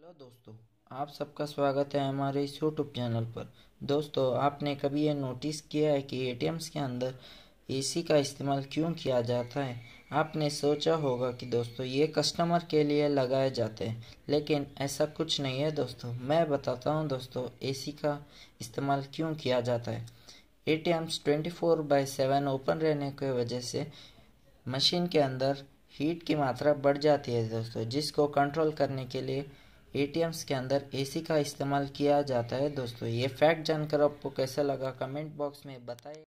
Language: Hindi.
हेलो दोस्तों आप सबका स्वागत है हमारे इस यूट्यूब चैनल पर दोस्तों आपने कभी ये नोटिस किया है कि एटीएम्स के अंदर एसी का इस्तेमाल क्यों किया जाता है आपने सोचा होगा कि दोस्तों ये कस्टमर के लिए लगाए जाते हैं लेकिन ऐसा कुछ नहीं है दोस्तों मैं बताता हूँ दोस्तों एसी का इस्तेमाल क्यों किया जाता है A T Ms twenty four by seven open रहने की वजह से मशीन के अंदर हीट की मात्रा बढ़ जाती है दोस्तों जिसको कंट्रोल करने के लिए एटीएम्स के अंदर एसी का इस्तेमाल किया जाता है दोस्तों ये फैक्ट जानकर आपको कैसा लगा कमेंट बॉक्स में बताए